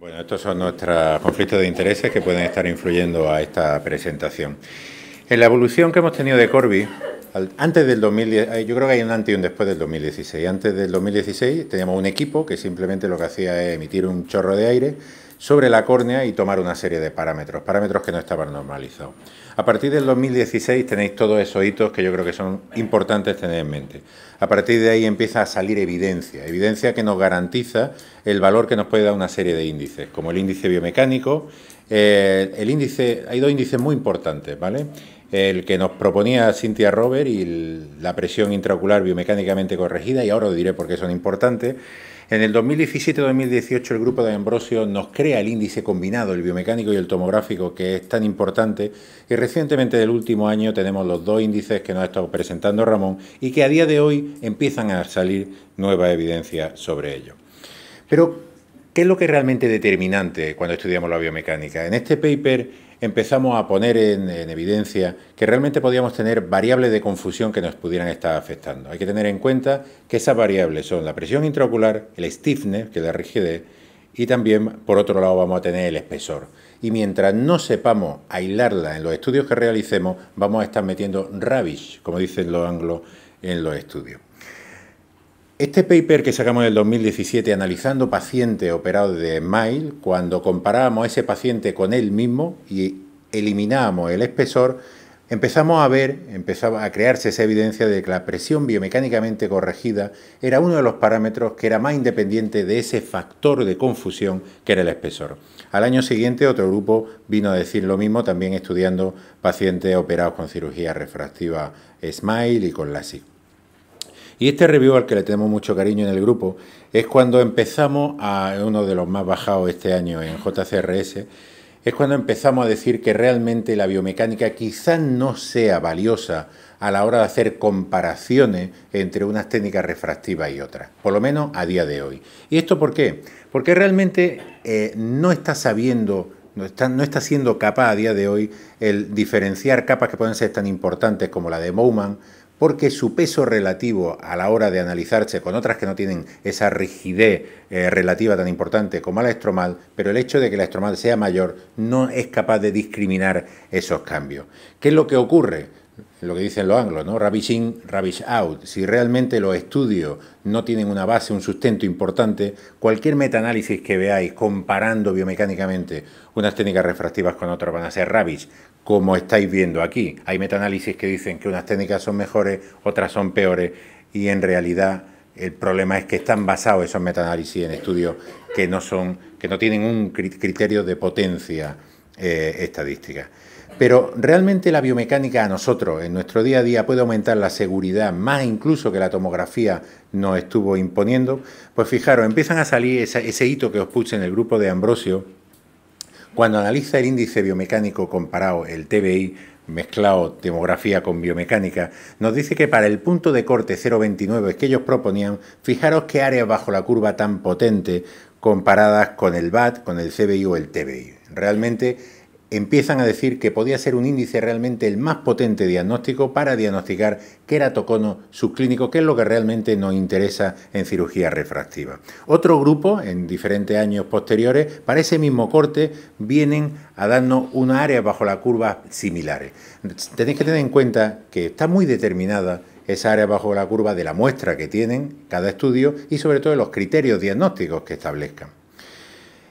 Bueno, estos son nuestros conflictos de intereses que pueden estar influyendo a esta presentación. En la evolución que hemos tenido de Corby, antes del 2010, yo creo que hay un antes y un después del 2016. Antes del 2016 teníamos un equipo que simplemente lo que hacía es emitir un chorro de aire sobre la córnea y tomar una serie de parámetros, parámetros que no estaban normalizados. A partir del 2016 tenéis todos esos hitos que yo creo que son importantes tener en mente. A partir de ahí empieza a salir evidencia, evidencia que nos garantiza el valor que nos puede dar una serie de índices, como el índice biomecánico, eh, el índice, hay dos índices muy importantes, ¿vale? el que nos proponía Cynthia Robert y la presión intraocular biomecánicamente corregida, y ahora os diré por qué son importantes. En el 2017-2018 el grupo de Ambrosio nos crea el índice combinado, el biomecánico y el tomográfico, que es tan importante, y recientemente del último año tenemos los dos índices que nos ha estado presentando Ramón y que a día de hoy empiezan a salir nueva evidencia sobre ello. Pero, ¿qué es lo que es realmente determinante cuando estudiamos la biomecánica? En este paper empezamos a poner en, evidencia que realmente podíamos tener variables de confusión que nos pudieran estar afectando. Hay que tener en cuenta que esas variables son la presión intraocular, el stiffness, que es la rigidez, y también, por otro lado, vamos a tener el espesor. Y mientras no sepamos aislarla en los estudios que realicemos, vamos a estar metiendo rubbish, como dicen los anglos, en los estudios. Este paper que sacamos en el 2017 analizando pacientes operados de SMILE, cuando comparábamos ese paciente con él mismo y eliminábamos el espesor, empezamos a ver, empezaba a crearse esa evidencia de que la presión biomecánicamente corregida era uno de los parámetros que era más independiente de ese factor de confusión que era el espesor. Al año siguiente otro grupo vino a decir lo mismo, también estudiando pacientes operados con cirugía refractiva SMILE y con LASIK. Y este review al que le tenemos mucho cariño en el grupo es cuando empezamos a uno de los más bajados este año en JCRS, es cuando empezamos a decir que realmente la biomecánica quizás no sea valiosa a la hora de hacer comparaciones entre unas técnicas refractivas y otras, por lo menos a día de hoy. ¿Y esto por qué? Porque realmente eh, no está sabiendo no está, siendo capaz a día de hoy el diferenciar capas que pueden ser tan importantes como la de Bowman porque su peso relativo a la hora de analizarse con otras que no tienen esa rigidez eh, relativa tan importante como la estromal, pero el hecho de que la estromal sea mayor no es capaz de discriminar esos cambios. ¿Qué es lo que ocurre? Lo que dicen los anglos, ¿no? Rubbish in, rubbish out. Si realmente los estudios no tienen una base, un sustento importante, cualquier metaanálisis que veáis comparando biomecánicamente unas técnicas refractivas con otras van a ser rubbish, como estáis viendo aquí. Hay metaanálisis que dicen que unas técnicas son mejores, otras son peores, y en realidad el problema es que están basados esos metaanálisis en estudios que no son, que no tienen un criterio de potencia eh, estadística. Pero realmente la biomecánica a nosotros, en nuestro día a día, puede aumentar la seguridad más incluso que la tomografía nos estuvo imponiendo. Pues fijaros, empiezan a salir ese, ese hito que os puse en el grupo de Ambrosio, cuando analiza el índice biomecánico comparado, el TBI, mezclado demografía con biomecánica, nos dice que para el punto de corte 0,29 que ellos proponían, fijaros qué áreas bajo la curva tan potente comparadas con el BAT, con el CBI o el TBI. Realmente empiezan a decir que podía ser un índice realmente el más potente diagnóstico para diagnosticar queratocono subclínico, que es lo que realmente nos interesa en cirugía refractiva. Otro grupo, en diferentes años posteriores, para ese mismo corte, vienen a darnos una área bajo la curva similares. Tenéis que tener en cuenta que está muy determinada esa área bajo la curva de la muestra que tienen cada estudio y sobre todo de los criterios diagnósticos que establezcan.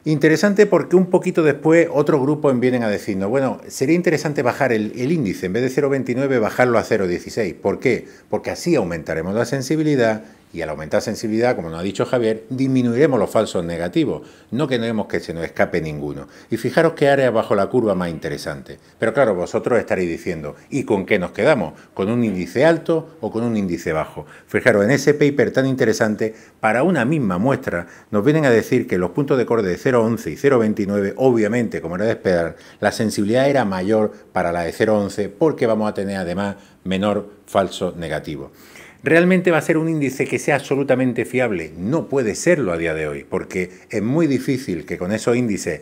Interesante porque un poquito después otro grupo vienen a decirnos, bueno, sería interesante bajar el, el índice, en vez de 0,29 bajarlo a 0,16. ¿Por qué? Porque así aumentaremos la sensibilidad y al aumentar sensibilidad, como nos ha dicho Javier, disminuiremos los falsos negativos. No queremos que se nos escape ninguno. Y fijaros qué área bajo la curva más interesante. Pero claro, vosotros estaréis diciendo, ¿y con qué nos quedamos? ¿Con un índice alto o con un índice bajo? Fijaros, en ese paper tan interesante, para una misma muestra, nos vienen a decir que los puntos de corte de 0,11 y 0,29, obviamente, como era de esperar, la sensibilidad era mayor para la de 0,11 porque vamos a tener además menor falso negativo. ¿Realmente va a ser un índice que sea absolutamente fiable? No puede serlo a día de hoy, porque es muy difícil que con esos índices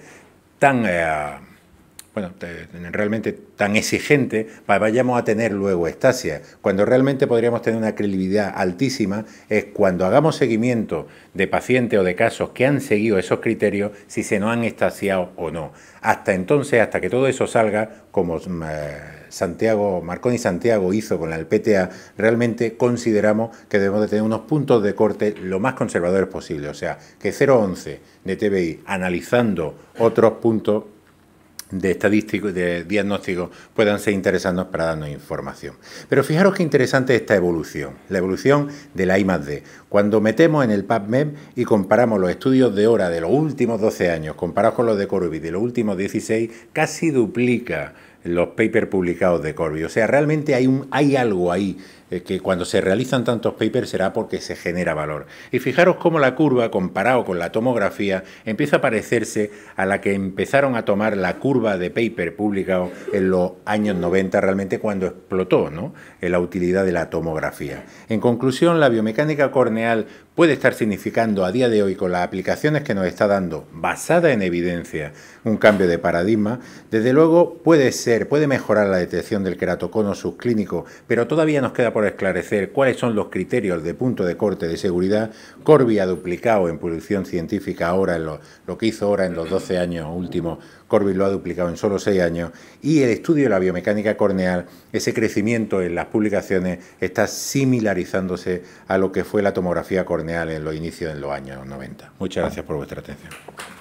tan, eh, bueno, realmente tan exigentes, vayamos a tener luego estasia. Cuando realmente podríamos tener una credibilidad altísima es cuando hagamos seguimiento de pacientes o de casos que han seguido esos criterios, si se nos han estasiado o no. Hasta entonces, hasta que todo eso salga, como... Eh, Santiago, Marconi Santiago hizo con la PTA, realmente consideramos que debemos de tener unos puntos de corte lo más conservadores posible. O sea, que 011 de TBI, analizando otros puntos de estadístico, de diagnóstico, puedan ser interesantes para darnos información. Pero fijaros qué interesante esta evolución, la evolución de la I +D. Cuando metemos en el PubMed y comparamos los estudios de hora de los últimos 12 años, comparados con los de Corubi... de los últimos 16, casi duplica los papers publicados de Corby. O sea, realmente hay, un, hay algo ahí eh, que cuando se realizan tantos papers será porque se genera valor. Y fijaros cómo la curva, comparado con la tomografía, empieza a parecerse a la que empezaron a tomar la curva de paper publicado en los años 90, realmente cuando explotó ¿no? la utilidad de la tomografía. En conclusión, la biomecánica corneal puede estar significando a día de hoy con las aplicaciones que nos está dando, basada en evidencia, un cambio de paradigma, desde luego puede ser, puede mejorar la detección del queratocono subclínico, pero todavía nos queda por esclarecer cuáles son los criterios de punto de corte de seguridad. Corby ha duplicado en producción científica ahora, en lo, que hizo ahora en los 12 años últimos, Corby lo ha duplicado en solo 6 años, y el estudio de la biomecánica corneal, ese crecimiento en las publicaciones está similarizándose a lo que fue la tomografía corneal en los inicios en los años 90. Muchas gracias por vuestra atención.